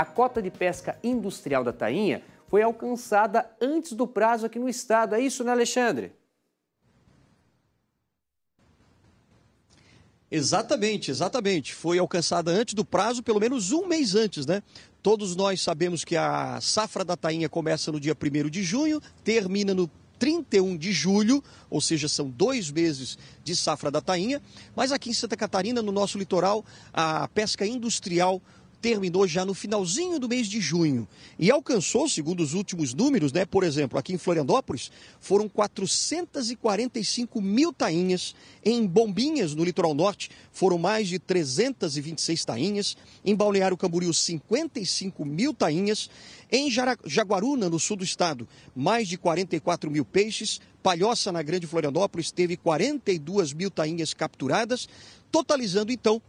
A cota de pesca industrial da tainha foi alcançada antes do prazo aqui no estado. É isso, né, Alexandre? Exatamente, exatamente. Foi alcançada antes do prazo, pelo menos um mês antes, né? Todos nós sabemos que a safra da tainha começa no dia 1 de junho, termina no 31 de julho, ou seja, são dois meses de safra da tainha. Mas aqui em Santa Catarina, no nosso litoral, a pesca industrial terminou já no finalzinho do mês de junho e alcançou, segundo os últimos números, né, por exemplo, aqui em Florianópolis, foram 445 mil tainhas. Em Bombinhas, no litoral norte, foram mais de 326 tainhas. Em Balneário Camboriú, 55 mil tainhas. Em Jaguaruna, no sul do estado, mais de 44 mil peixes. Palhoça, na Grande Florianópolis, teve 42 mil tainhas capturadas, totalizando então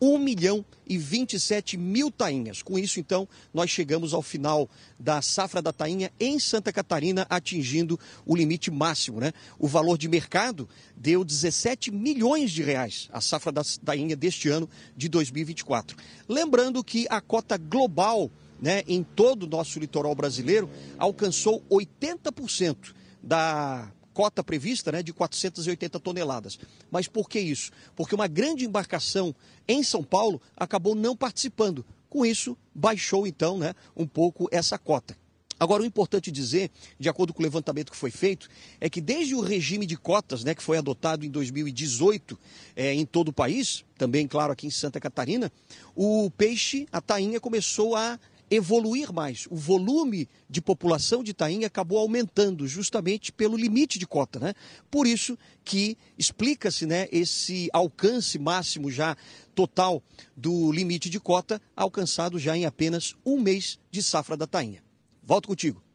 1 milhão e 27 mil tainhas. Com isso, então, nós chegamos ao final da safra da tainha em Santa Catarina, atingindo o limite máximo. Né? O valor de mercado deu 17 milhões de reais, a safra da tainha deste ano de 2024. Lembrando que a cota global né, em todo o nosso litoral brasileiro alcançou 80% da cota prevista né, de 480 toneladas. Mas por que isso? Porque uma grande embarcação em São Paulo acabou não participando. Com isso, baixou então né, um pouco essa cota. Agora, o importante dizer, de acordo com o levantamento que foi feito, é que desde o regime de cotas, né, que foi adotado em 2018 é, eh, em todo o país, também, claro, aqui em Santa Catarina, o peixe, a tainha, começou a evoluir mais. O volume de população de Itaim acabou aumentando justamente pelo limite de cota, né? Por isso que explica-se, né, esse alcance máximo já total do limite de cota alcançado já em apenas um mês de safra da tainha. Volto contigo.